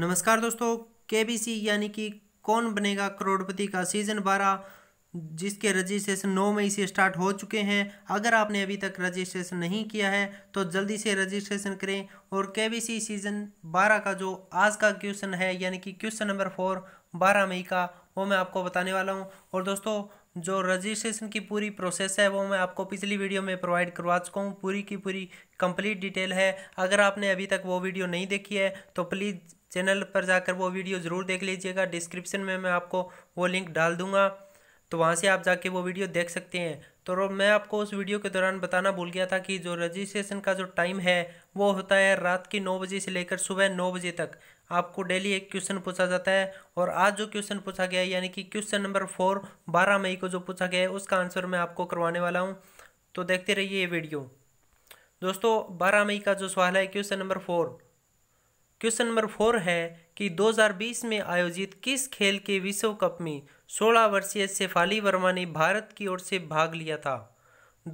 नमस्कार दोस्तों केबीसी यानी कि कौन बनेगा करोड़पति का सीज़न बारह जिसके रजिस्ट्रेशन 9 मई से स्टार्ट हो चुके हैं अगर आपने अभी तक रजिस्ट्रेशन नहीं किया है तो जल्दी से रजिस्ट्रेशन करें और केबीसी सीज़न 12 का जो आज का क्वेश्चन है यानी कि क्वेश्चन नंबर फोर बारह मई का वो मैं आपको बताने वाला हूँ और दोस्तों जो रजिस्ट्रेशन की पूरी प्रोसेस है वो मैं आपको पिछली वीडियो में प्रोवाइड करवा चुका हूँ पूरी की पूरी कंप्लीट डिटेल है अगर आपने अभी तक वो वीडियो नहीं देखी है तो प्लीज़ चैनल पर जाकर वो वीडियो ज़रूर देख लीजिएगा डिस्क्रिप्शन में मैं आपको वो लिंक डाल दूंगा तो वहाँ से आप जाके वो वीडियो देख सकते हैं तो मैं आपको उस वीडियो के दौरान बताना भूल गया था कि जो रजिस्ट्रेशन का जो टाइम है वो होता है रात के नौ बजे से लेकर सुबह नौ बजे तक आपको डेली एक क्वेश्चन पूछा जाता है और आज जो क्वेश्चन पूछा गया है यानी कि क्वेश्चन नंबर फोर बारह मई को जो पूछा गया है उसका आंसर मैं आपको करवाने वाला हूँ तो देखते रहिए ये वीडियो दोस्तों बारह मई का जो सवाल है question number four question number four है कि 2020 में आयोजित किस खेल के विश्व कप में 16 वर्षीय शेफाली वर्मा ने भारत की ओर से भाग लिया था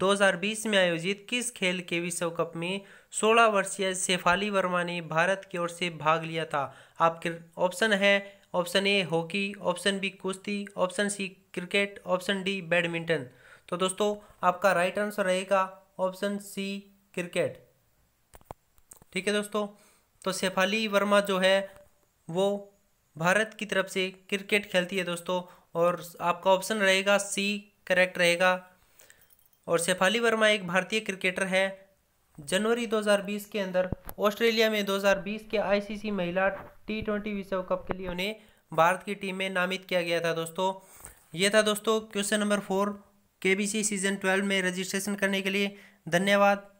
2020 में आयोजित किस खेल के विश्व कप में 16 वर्षीय शेफाली वर्मा ने भारत की ओर से भाग लिया था आपके ऑप्शन है option A hockey option B कुश्ती option C cricket option D badminton तो दोस्तों आपका राइट आंसर रहेगा ऑप्शन सी क्रिकेट ठीक है दोस्तों तो शेफाली वर्मा जो है वो भारत की तरफ से क्रिकेट खेलती है दोस्तों और आपका ऑप्शन रहेगा सी करेक्ट रहेगा और शेफाली वर्मा एक भारतीय क्रिकेटर है जनवरी 2020 के अंदर ऑस्ट्रेलिया में 2020 के आईसीसी महिला टी ट्वेंटी विश्व कप के लिए उन्हें भारत की टीम में नामित किया गया था दोस्तों ये था दोस्तों question number four KBC season twelve में रजिस्ट्रेशन करने के लिए धन्यवाद